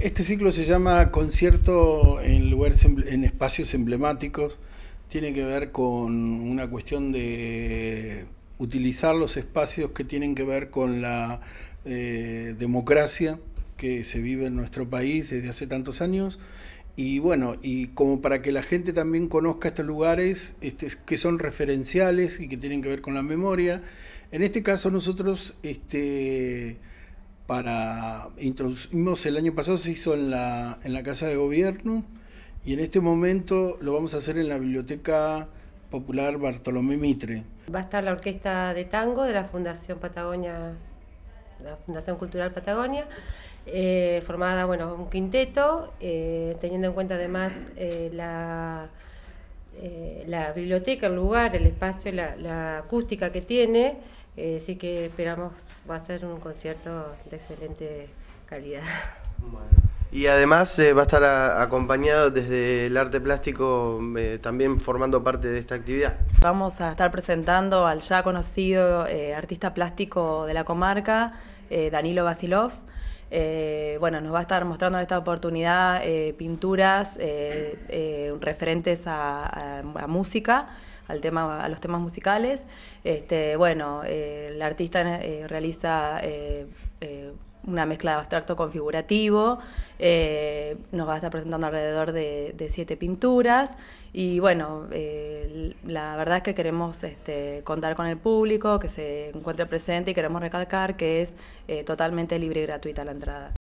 Este ciclo se llama Concierto en, lugares, en espacios emblemáticos. Tiene que ver con una cuestión de utilizar los espacios que tienen que ver con la eh, democracia que se vive en nuestro país desde hace tantos años. Y bueno, y como para que la gente también conozca estos lugares este, que son referenciales y que tienen que ver con la memoria. En este caso nosotros este, para introducimos el año pasado se hizo en la, en la casa de gobierno y en este momento lo vamos a hacer en la biblioteca popular Bartolomé Mitre. Va a estar la orquesta de tango de la Fundación Patagonia, la Fundación Cultural Patagonia, eh, formada bueno un quinteto, eh, teniendo en cuenta además eh, la la biblioteca, el lugar, el espacio, la, la acústica que tiene, Así eh, que esperamos, va a ser un concierto de excelente calidad. Y además eh, va a estar acompañado desde el arte plástico eh, también formando parte de esta actividad. Vamos a estar presentando al ya conocido artista plástico de la comarca, Danilo Basilov. Eh, bueno, nos va a estar mostrando en esta oportunidad eh, pinturas eh, referentes a, a, música. Al tema, a los temas musicales. Este, bueno, el artista realiza eh, una mezcla de abstracto configurativo, eh, nos va a estar presentando alrededor de, siete pinturas. Y bueno, eh, la verdad es que queremos este, contar con el público, que se encuentre presente y queremos recalcar que es totalmente libre y gratuita la entrada.